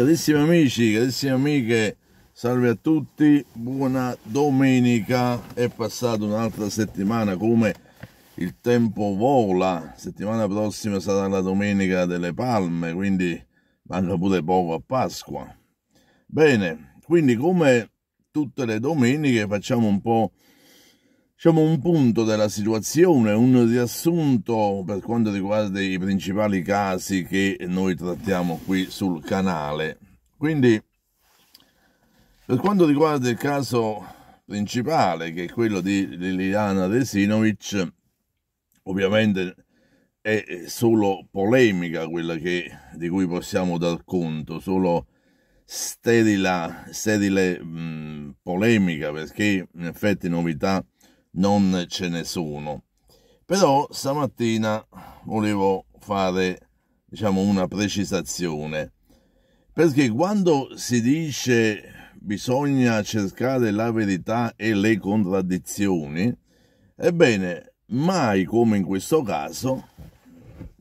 Carissimi amici, carissime amiche, salve a tutti, buona domenica, è passata un'altra settimana come il tempo vola, settimana prossima sarà la domenica delle palme, quindi manca pure poco a Pasqua. Bene, quindi come tutte le domeniche facciamo un po' diciamo, un punto della situazione, un riassunto per quanto riguarda i principali casi che noi trattiamo qui sul canale. Quindi, per quanto riguarda il caso principale, che è quello di Liliana Resinovic, ovviamente è solo polemica quella che, di cui possiamo dar conto, solo sterila, sterile mh, polemica, perché in effetti novità non ce ne sono. Però stamattina volevo fare diciamo una precisazione perché quando si dice bisogna cercare la verità e le contraddizioni ebbene mai come in questo caso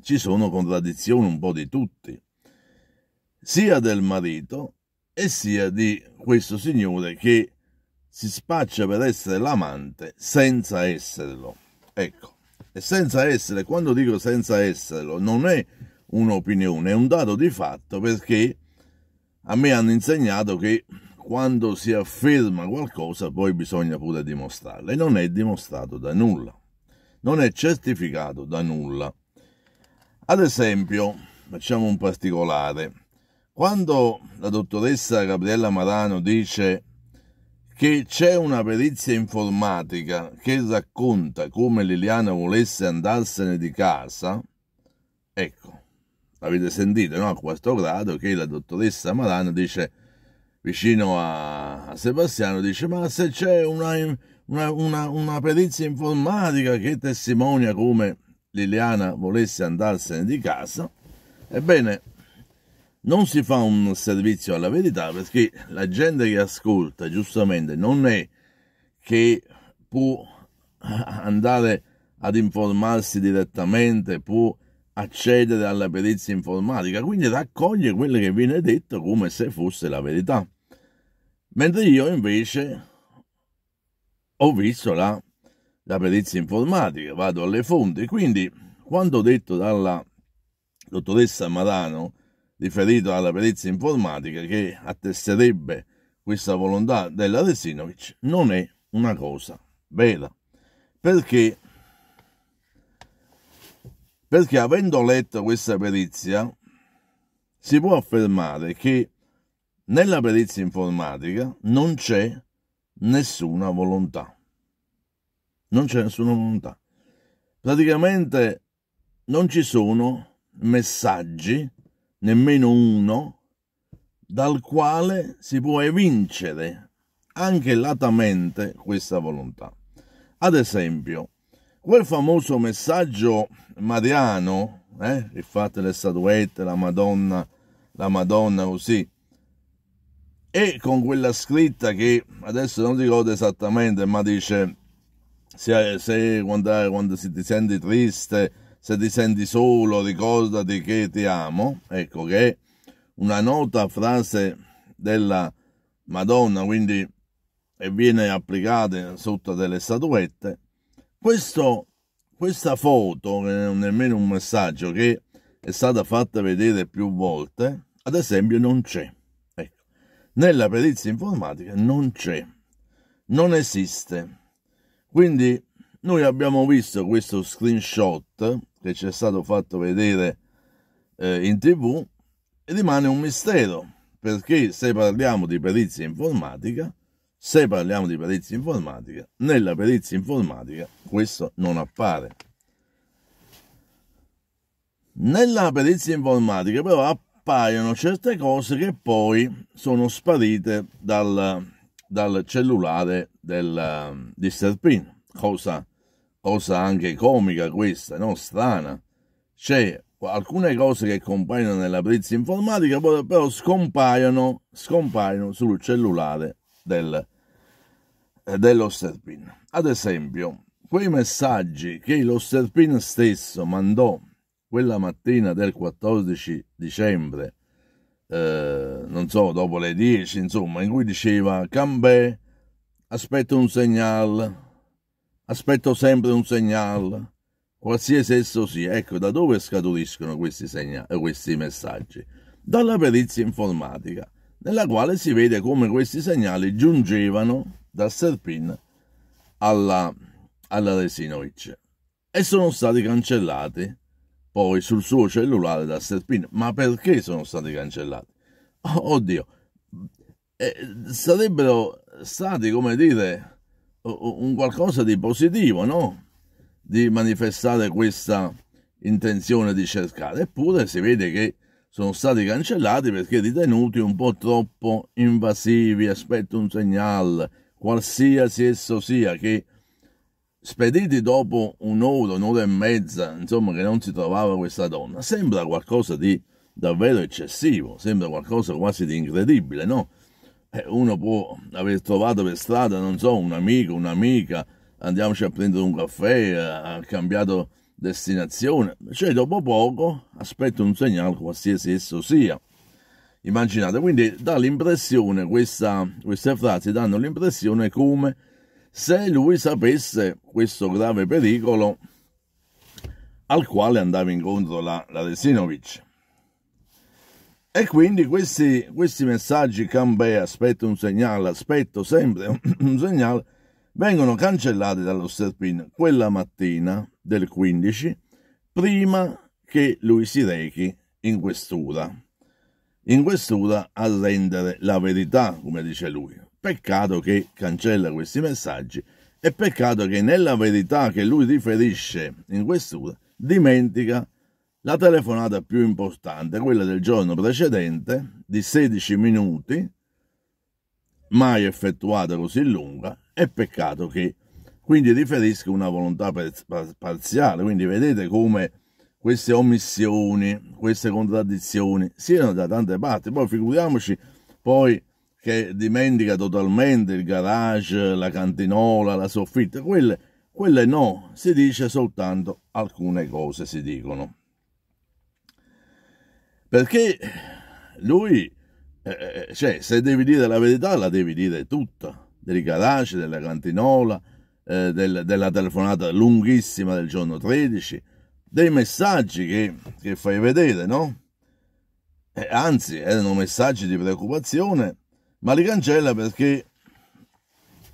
ci sono contraddizioni un po' di tutti sia del marito e sia di questo signore che si spaccia per essere l'amante senza esserlo. Ecco, e senza essere, quando dico senza esserlo, non è un'opinione, è un dato di fatto perché a me hanno insegnato che quando si afferma qualcosa poi bisogna pure dimostrarlo e non è dimostrato da nulla, non è certificato da nulla. Ad esempio, facciamo un particolare, quando la dottoressa Gabriella Marano dice che c'è una perizia informatica che racconta come Liliana volesse andarsene di casa, ecco, avete sentito no? a questo grado che la dottoressa Marano dice vicino a, Sebastiano dice ma se c'è una, una, una, una perizia informatica che testimonia come Liliana volesse andarsene di casa, ebbene non si fa un servizio alla verità perché la gente che ascolta giustamente non è che può andare ad informarsi direttamente, può accedere alla perizia informatica, quindi raccoglie quello che viene detto come se fosse la verità. Mentre io invece ho visto la, la perizia informatica, vado alle fonti, quindi quando ho detto dalla dottoressa Marano riferito alla perizia informatica che attesterebbe questa volontà della Resinovic, non è una cosa vera. Perché? Perché avendo letto questa perizia, si può affermare che nella perizia informatica non c'è nessuna volontà. Non c'è nessuna volontà. Praticamente non ci sono messaggi nemmeno uno, dal quale si può evincere anche latamente questa volontà. Ad esempio, quel famoso messaggio mariano, eh, che le statuette, la Madonna, la Madonna così, e con quella scritta che adesso non ricordo esattamente, ma dice se, se quando, quando si ti senti triste se ti senti solo ricordati che ti amo, ecco che è una nota frase della Madonna, quindi e viene applicata sotto delle statuette. Questo, questa foto, che non è nemmeno un messaggio, che è stata fatta vedere più volte, ad esempio non c'è. Ecco. Nella perizia informatica non c'è, non esiste. Quindi noi abbiamo visto questo screenshot che ci è stato fatto vedere eh, in tv rimane un mistero perché se parliamo di perizia informatica se parliamo di perizia informatica nella perizia informatica questo non appare nella perizia informatica però appaiono certe cose che poi sono sparite dal, dal cellulare del, di Serpin cosa cosa anche comica questa, no? strana. C'è alcune cose che compaiono nella blitz informatica, però scompaiono, scompaiono sul cellulare del, eh, dell'Osterpin. Ad esempio, quei messaggi che lo Serpin stesso mandò quella mattina del 14 dicembre, eh, non so, dopo le 10, insomma, in cui diceva Cambè, aspetta un segnale, Aspetto sempre un segnale, qualsiasi esso sia. Ecco, da dove scaturiscono questi, segna- eh, questi messaggi? Dalla perizia informatica, nella quale si vede come questi segnali giungevano da Serpin alla, alla Resinovic e sono stati cancellati poi sul suo cellulare da Serpin. Ma perché sono stati cancellati? Oh, oddio, eh, sarebbero stati, come dire, un qualcosa di positivo, no? Di manifestare questa intenzione di cercare, eppure si vede che sono stati cancellati perché ritenuti un po' troppo invasivi, aspetta un segnale, qualsiasi esso sia, che spediti dopo un'ora, un'ora e mezza, insomma, che non si trovava questa donna, sembra qualcosa di davvero eccessivo, sembra qualcosa quasi di incredibile, no? Eh, uno può aver trovato per strada, non so, un amico, un'amica, andiamoci a prendere un caffè, ha cambiato destinazione, cioè dopo poco aspetta un segnale qualsiasi esso sia. Immaginate, quindi dà l'impressione, questa, queste frasi danno l'impressione come se lui sapesse questo grave pericolo al quale andava incontro la, la Resinovic. E quindi questi, questi messaggi cambè, aspetto un segnale, aspetto sempre un segnale, vengono cancellati dallo Sterpin quella mattina del 15, prima che lui si rechi in questura. In questura a rendere la verità, come dice lui. Peccato che cancella questi messaggi e peccato che nella verità che lui riferisce in questura dimentica la telefonata più importante quella del giorno precedente, di 16 minuti, mai effettuata così lunga, è peccato che quindi riferisca una volontà parziale. Quindi vedete come queste omissioni, queste contraddizioni siano da tante parti. Poi figuriamoci poi che dimentica totalmente il garage, la cantinola, la soffitta, quelle, quelle no, si dice soltanto alcune cose si dicono. Perché lui, eh, eh, eh, cioè, se devi dire la verità, la devi dire tutta, dei garage, della cantinola, eh, del, della telefonata lunghissima del giorno 13, dei messaggi che, che fai vedere, no? Eh, anzi, erano messaggi di preoccupazione, ma li cancella perché,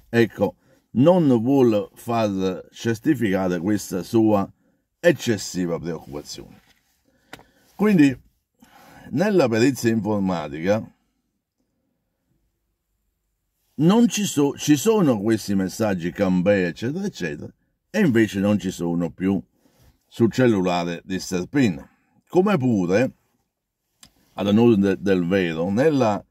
ecco, non vuole far certificare questa sua eccessiva preoccupazione. Quindi nella perizia informatica non ci, so, ci sono questi messaggi Cambè, eccetera, eccetera, e invece non ci sono più sul cellulare di Serpin. Come pure, ad onore de, del vero, nella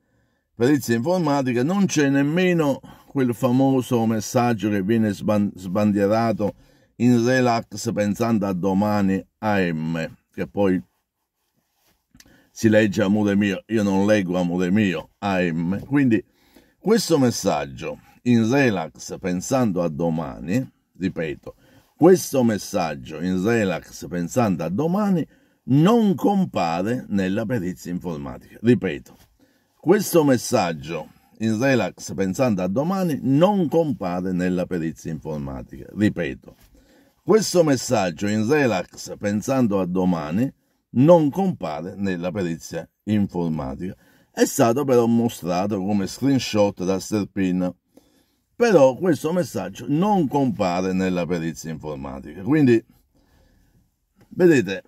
perizia informatica non c'è nemmeno quel famoso messaggio che viene sban- sbandierato in relax pensando a domani AM, che poi si legge amore mio, io non leggo amore mio, AM. Quindi questo messaggio in relax pensando a domani, ripeto, questo messaggio in relax pensando a domani non compare nella perizia informatica. Ripeto, questo messaggio in relax pensando a domani non compare nella perizia informatica. Ripeto, questo messaggio in relax pensando a domani non compare nella perizia informatica. È stato però mostrato come screenshot da Serpin, però questo messaggio non compare nella perizia informatica. Quindi, vedete,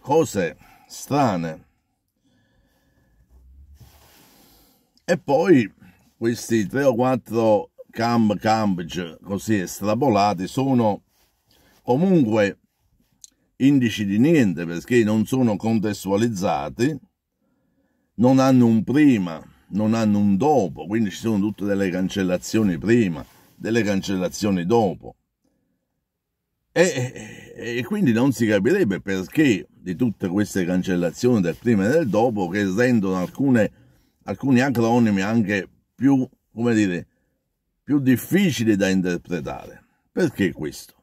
cose strane. E poi questi tre o quattro camp cambage così estrapolati sono comunque indici di niente perché non sono contestualizzati, non hanno un prima, non hanno un dopo, quindi ci sono tutte delle cancellazioni prima, delle cancellazioni dopo. E, e, quindi non si capirebbe perché di tutte queste cancellazioni del prima e del dopo che rendono alcune, alcuni acronimi anche più, come dire, più difficili da interpretare. Perché questo?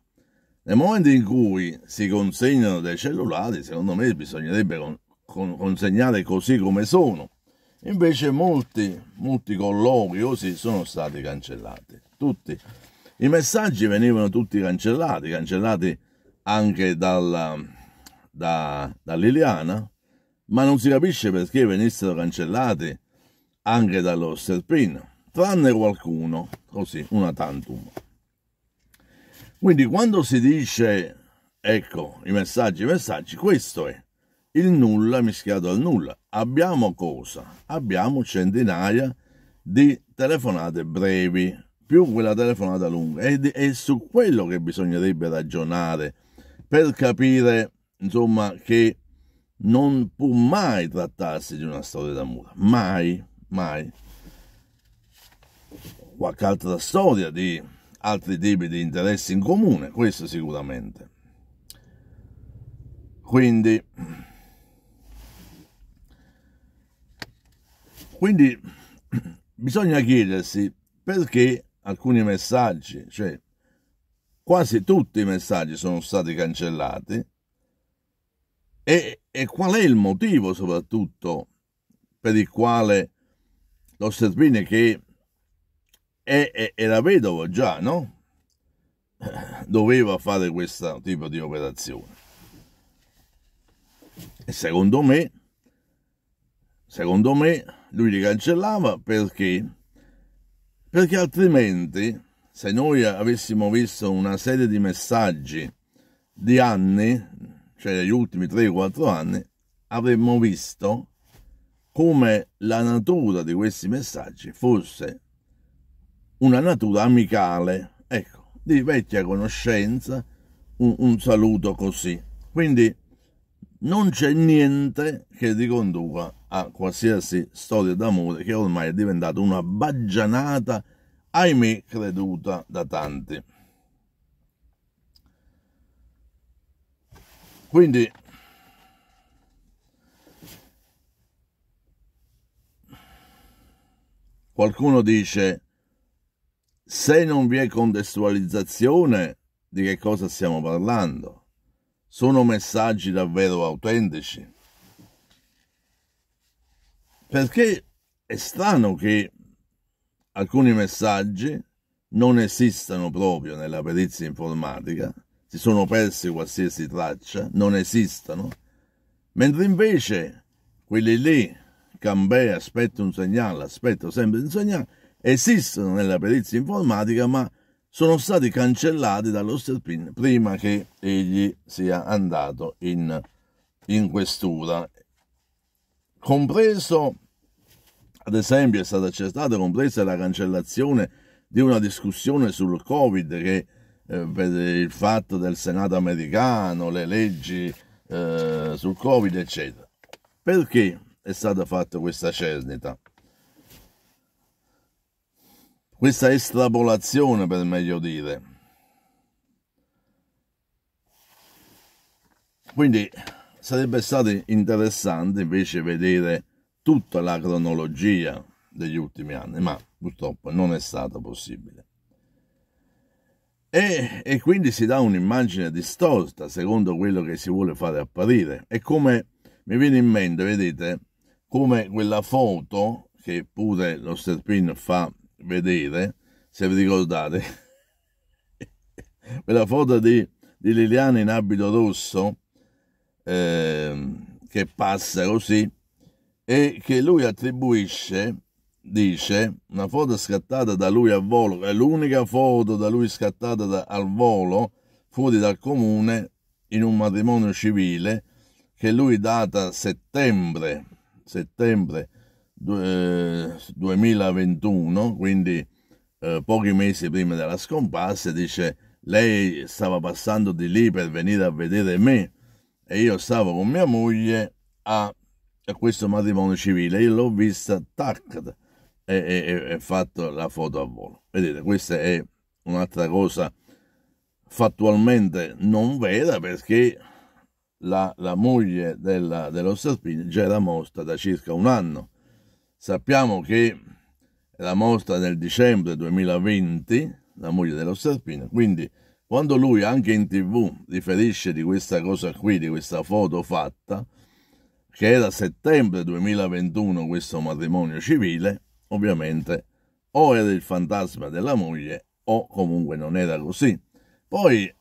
Nel momento in cui si consegnano dei cellulari, secondo me bisognerebbe con, con, consegnare così come sono. Invece molti, molti colloqui così sono stati cancellati, tutti. I messaggi venivano tutti cancellati, cancellati anche dalla, da, da Liliana, ma non si capisce perché venissero cancellati anche dallo Serpino, tranne qualcuno, così, una tantum. Quindi quando si dice, ecco, i messaggi, i messaggi, questo è il nulla mischiato al nulla. Abbiamo cosa? Abbiamo centinaia di telefonate brevi, più quella telefonata lunga. Ed è su quello che bisognerebbe ragionare per capire, insomma, che non può mai trattarsi di una storia d'amore. Mai, mai. Qualche altra storia di altri tipi di interessi in comune, questo sicuramente. Quindi, quindi bisogna chiedersi perché alcuni messaggi, cioè quasi tutti i messaggi sono stati cancellati e, e qual è il motivo soprattutto per il quale lo Serpini che era vedovo già, no? Doveva fare questo tipo di operazione. E secondo me, secondo me, lui li cancellava perché? Perché altrimenti, se noi avessimo visto una serie di messaggi di anni, cioè gli ultimi 3-4 anni, avremmo visto come la natura di questi messaggi fosse una natura amicale, ecco, di vecchia conoscenza, un, un saluto così. Quindi non c'è niente che riconduca a qualsiasi storia d'amore che ormai è diventata una baggianata, ahimè, creduta da tanti. Quindi qualcuno dice se non vi è contestualizzazione, di che cosa stiamo parlando? Sono messaggi davvero autentici. Perché è strano che alcuni messaggi non esistano proprio nella perizia informatica, si sono persi qualsiasi traccia, non esistono, mentre invece quelli lì, Cambè, aspetta un segnale, aspetto sempre un segnale, esistono nella perizia informatica ma sono stati cancellati dallo Sterpin prima che egli sia andato in, in questura. Compreso, ad esempio, è stata accertata compresa la cancellazione di una discussione sul Covid che eh, per il fatto del Senato americano, le leggi eh, sul Covid, eccetera. Perché è stata fatta questa cernita? questa estrapolazione, per meglio dire. Quindi sarebbe stato interessante invece vedere tutta la cronologia degli ultimi anni, ma purtroppo non è stato possibile. E, e quindi si dà un'immagine distorta secondo quello che si vuole fare apparire. E come mi viene in mente, vedete, come quella foto che pure lo Sterpin fa vedere, se vi ricordate, quella foto di, di, Liliana in abito rosso eh, che passa così e che lui attribuisce, dice, una foto scattata da lui al volo, è l'unica foto da lui scattata da, al volo fuori dal comune in un matrimonio civile che lui data settembre, settembre 2021, quindi eh, pochi mesi prima della scomparsa, dice lei stava passando di lì per venire a vedere me e io stavo con mia moglie a, a questo matrimonio civile, io l'ho vista, tac, e, e, e fatto la foto a volo. Vedete, questa è un'altra cosa fattualmente non vera perché la, la moglie della, dello Salpini già era morta da circa un anno Sappiamo che la mostra nel dicembre 2020, la moglie dello Serpino, quindi quando lui anche in tv riferisce di questa cosa qui, di questa foto fatta, che era settembre 2021 questo matrimonio civile, ovviamente o era il fantasma della moglie o comunque non era così. Poi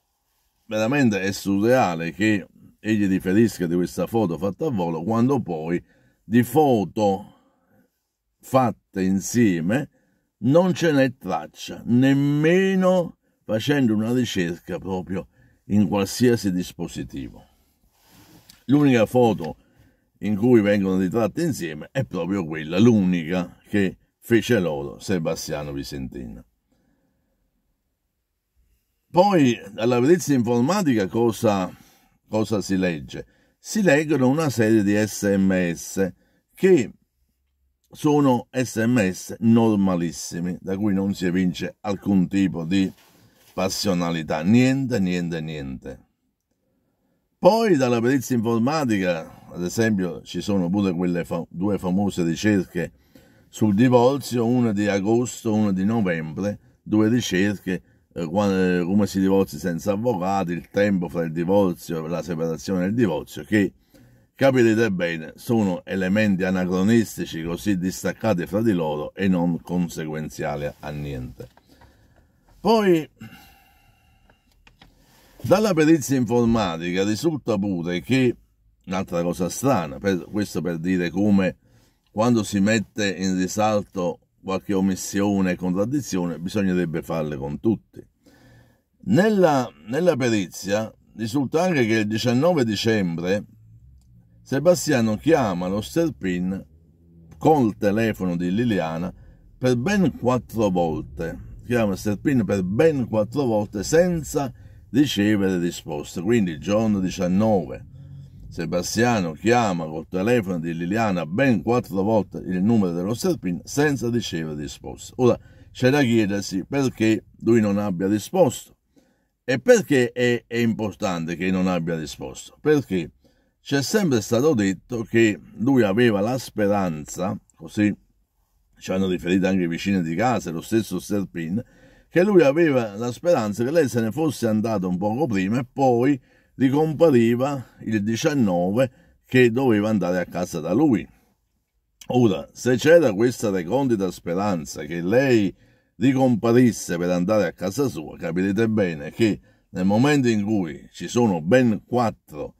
veramente è surreale che egli riferisca di questa foto fatta a volo quando poi di foto fatte insieme non ce n'è traccia, nemmeno facendo una ricerca proprio in qualsiasi dispositivo. L'unica foto in cui vengono ritratte insieme è proprio quella, l'unica che fece loro Sebastiano Vicentino. Poi dalla perizia informatica cosa, cosa si legge? Si leggono una serie di sms che sono sms normalissimi, da cui non si evince alcun tipo di passionalità, niente, niente, niente. Poi dalla perizia informatica, ad esempio, ci sono pure quelle fa- due famose ricerche sul divorzio, una di agosto, una di novembre, due ricerche, eh, quando, eh, come si divorzi senza avvocati, il tempo fra il divorzio, la separazione e il divorzio, che Capite bene, sono elementi anacronistici così distaccati fra di loro e non conseguenziali a niente. Poi, dalla perizia informatica risulta pure che, un'altra cosa strana, per, questo per dire come quando si mette in risalto qualche omissione e contraddizione, bisognerebbe farle con tutti. Nella, nella, perizia risulta anche che il 19 dicembre Sebastiano chiama lo Sterpin col telefono di Liliana per ben quattro volte. Chiama Sterpin per ben quattro volte senza ricevere risposta. Quindi il giorno 19 Sebastiano chiama col telefono di Liliana ben quattro volte il numero dello Sterpin senza ricevere risposta. Ora c'è da chiedersi perché lui non abbia risposto. E perché è, è importante che non abbia risposto? Perché? C'è sempre stato detto che lui aveva la speranza, così ci hanno riferito anche i vicini di casa, lo stesso Serpin, che lui aveva la speranza che lei se ne fosse andata un poco prima e poi ricompariva il 19 che doveva andare a casa da lui. Ora, se c'era questa recondita speranza che lei ricomparisse per andare a casa sua, capirete bene che nel momento in cui ci sono ben quattro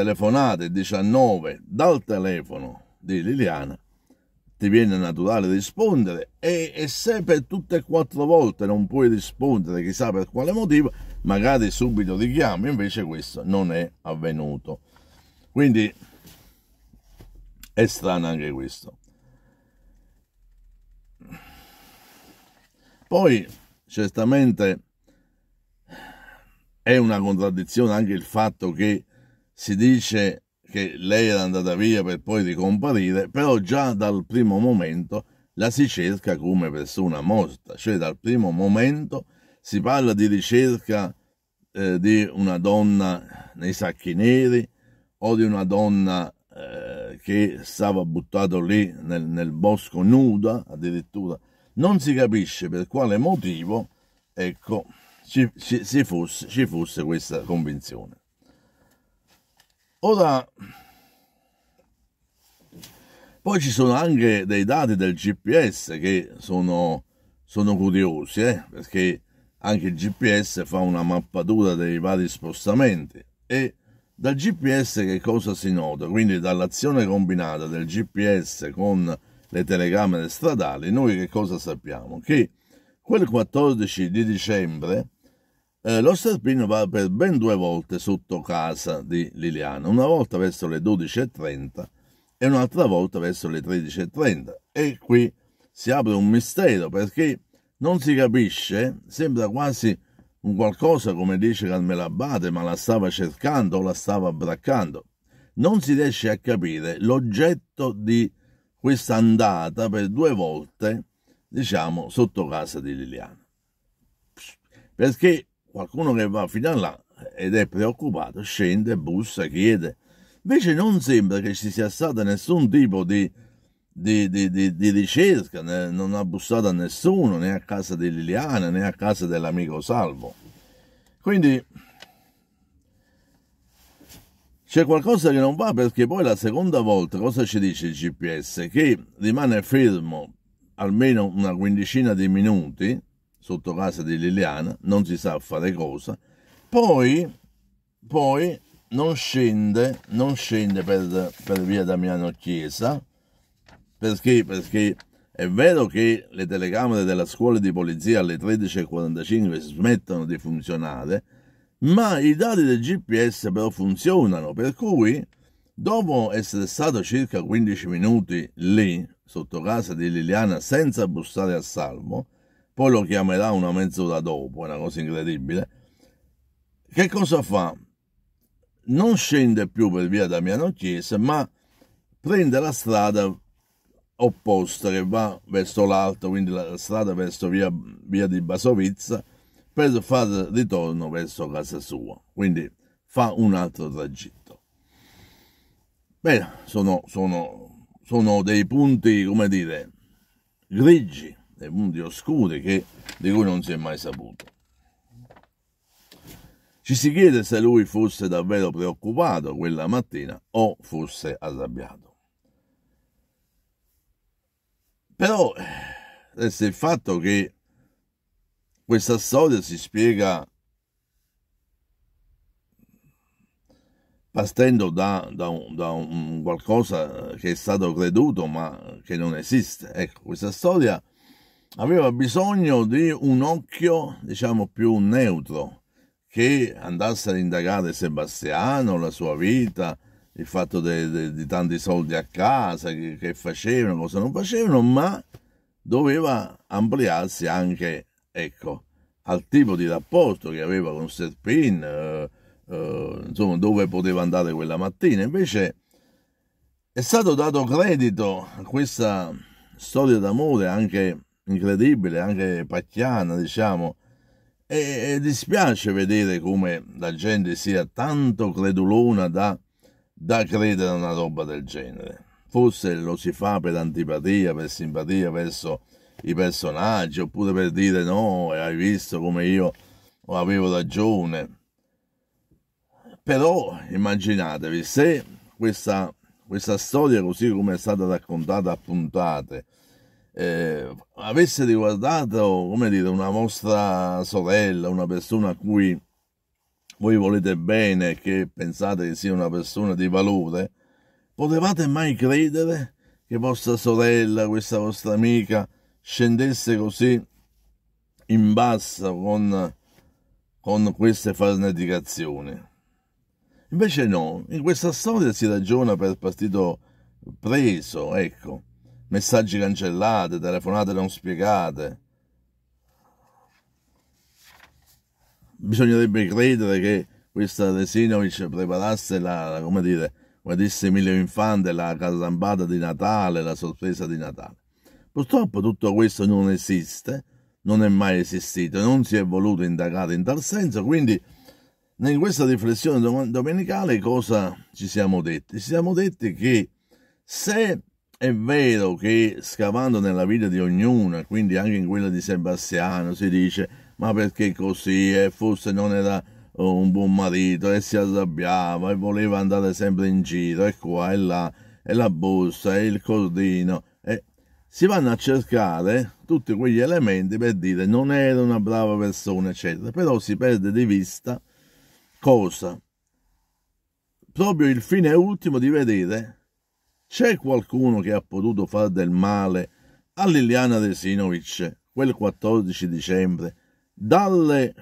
telefonate 19 dal telefono di Liliana, ti viene naturale rispondere e, e, se per tutte e quattro volte non puoi rispondere, chissà per quale motivo, magari subito richiami, invece questo non è avvenuto. Quindi è strano anche questo. Poi certamente è una contraddizione anche il fatto che si dice che lei era andata via per poi ricomparire, però già dal primo momento la si cerca come persona morta, cioè dal primo momento si parla di ricerca eh, di una donna nei sacchi neri o di una donna eh, che stava buttata lì nel, nel, bosco nuda addirittura. Non si capisce per quale motivo ecco, ci, ci, fosse, ci fosse questa convinzione. Ora, poi ci sono anche dei dati del GPS che sono, sono curiosi, eh? perché anche il GPS fa una mappatura dei vari spostamenti e dal GPS che cosa si nota? Quindi dall'azione combinata del GPS con le telecamere stradali, noi che cosa sappiamo? Che quel 14 di dicembre eh, lo Stelprino va per ben due volte sotto casa di Liliana, una volta verso le 12.30 e un'altra volta verso le 13.30. E qui si apre un mistero perché non si capisce, sembra quasi un qualcosa come dice Carmela Abate, ma la stava cercando o la stava braccando. Non si riesce a capire l'oggetto di questa andata per due volte, diciamo, sotto casa di Liliana. Perché Qualcuno che va fino a là ed è preoccupato scende, bussa, chiede. Invece non sembra che ci sia stato nessun tipo di, di, di, di ricerca, né, non ha bussato a nessuno, né a casa di Liliana, né a casa dell'amico Salvo. Quindi c'è qualcosa che non va perché poi la seconda volta cosa ci dice il GPS? Che rimane fermo almeno una quindicina di minuti sotto casa di Liliana, non si sa fare cosa, poi, poi non scende, non scende per, per via Damiano Chiesa, perché, perché è vero che le telecamere della scuola di polizia alle 13.45 smettono di funzionare, ma i dati del GPS però funzionano, per cui dopo essere stato circa 15 minuti lì, sotto casa di Liliana, senza bussare a salvo, poi lo chiamerà una mezz'ora dopo, è una cosa incredibile. Che cosa fa? Non scende più per via Damiano Chiesa, ma prende la strada opposta che va verso l'alto, quindi la strada verso via, via di Basovizza, per far ritorno verso casa sua. Quindi fa un altro tragitto. Beh, sono, sono, sono dei punti, come dire, grigi dei punti oscuri che, di cui non si è mai saputo. Ci si chiede se lui fosse davvero preoccupato quella mattina o fosse arrabbiato. Però eh, resta il fatto che questa storia si spiega partendo da, da, un, da un qualcosa che è stato creduto ma che non esiste. Ecco, questa storia aveva bisogno di un occhio, diciamo, più neutro, che andasse ad indagare Sebastiano, la sua vita, il fatto di tanti soldi a casa, che, che facevano, cosa non facevano, ma doveva ampliarsi anche, ecco, al tipo di rapporto che aveva con Serpin, eh, eh, insomma, dove poteva andare quella mattina. Invece è stato dato credito a questa storia d'amore anche incredibile, anche pacchiana, diciamo. E, e, dispiace vedere come la gente sia tanto credulona da, da credere a una roba del genere. Forse lo si fa per antipatia, per simpatia verso i personaggi, oppure per dire no, hai visto come io avevo ragione. Però immaginatevi se questa, questa storia, così come è stata raccontata a puntate, eh, avesse riguardato, come dire, una vostra sorella, una persona a cui voi volete bene, che pensate che sia una persona di valore, potevate mai credere che vostra sorella, questa vostra amica, scendesse così in basso con, con queste farneticazioni? Invece no, in questa storia si ragiona per partito preso, ecco messaggi cancellati, telefonate non spiegate. Bisognerebbe credere che questa Resinovic preparasse la, come dire, come disse Emilio Infante, la casambata di Natale, la sorpresa di Natale. Purtroppo tutto questo non esiste, non è mai esistito, non si è voluto indagare in tal senso, quindi in questa riflessione domenicale cosa ci siamo detti? Ci siamo detti che se è vero che scavando nella vita di ognuna, quindi anche in quella di Sebastiano, si dice ma perché così e forse non era eh, un buon marito e si arrabbiava e voleva andare sempre in giro e qua e là e la borsa e il cordino e si vanno a cercare tutti quegli elementi per dire non era una brava persona eccetera però si perde di vista cosa proprio il fine ultimo di vedere c'è qualcuno che ha potuto fare del male a Liliana Desinovic quel 14 dicembre dalle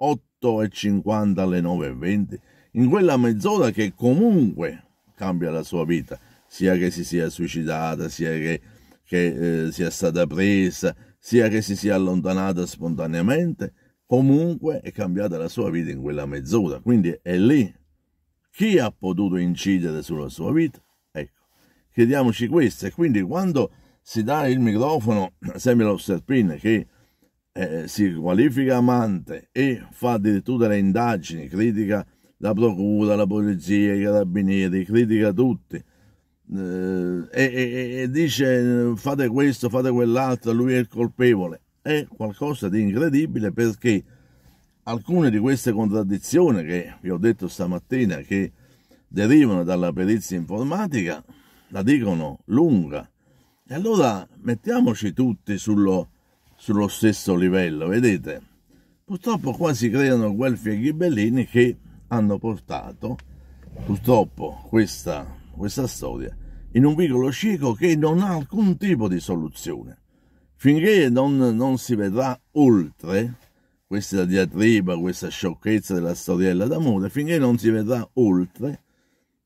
8.50 alle 9.20, in quella mezz'ora che comunque cambia la sua vita, sia che si sia suicidata, sia che, che eh, sia stata presa, sia che si sia allontanata spontaneamente, comunque è cambiata la sua vita in quella mezz'ora. Quindi è lì chi ha potuto incidere sulla sua vita chiediamoci questo. E quindi quando si dà il microfono a lo Serpin, che eh, si qualifica amante e fa addirittura le indagini, critica la procura, la polizia, i carabinieri, critica tutti. Eh, e, e, e, dice fate questo, fate quell'altro, lui è il colpevole. È qualcosa di incredibile perché alcune di queste contraddizioni che vi ho detto stamattina che derivano dalla perizia informatica la dicono lunga. E allora mettiamoci tutti sullo, sullo stesso livello, vedete? Purtroppo qua si creano guelfi e ghibellini che hanno portato, purtroppo, questa, questa storia in un vicolo cieco che non ha alcun tipo di soluzione. Finché non, non si vedrà oltre questa diatriba, questa sciocchezza della storiella d'amore, finché non si vedrà oltre,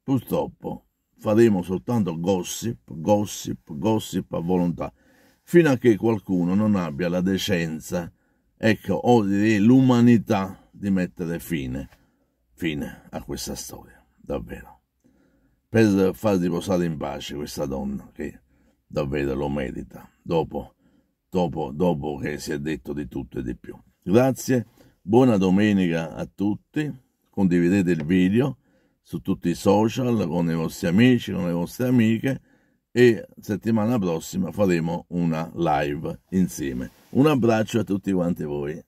purtroppo faremo soltanto gossip, gossip, gossip a volontà, fino a che qualcuno non abbia la decenza, ecco, o l'umanità di mettere fine, fine a questa storia, davvero. Per far riposare in pace questa donna che davvero lo merita, dopo, dopo, dopo che si è detto di tutto e di più. Grazie, buona domenica a tutti, condividete il video su tutti i social con i vostri amici, con le vostre amiche e settimana prossima faremo una live insieme. Un abbraccio a tutti quanti voi.